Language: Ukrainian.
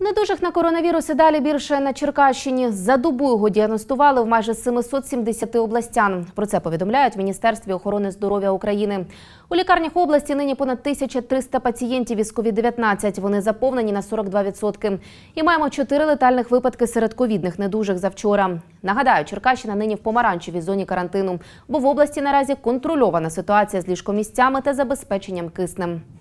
Недужих на коронавірус і далі більше на Черкащині за добу його діагностували в майже 770 областян. Про це повідомляють в Міністерстві охорони здоров'я України. У лікарнях області нині понад 1300 пацієнтів із covid 19 Вони заповнені на 42%. І маємо 4 летальних випадки серед ковідних недужих завчора. Нагадаю, Черкащина нині в помаранчевій зоні карантину, бо в області наразі контрольована ситуація з ліжкомістями та забезпеченням киснем.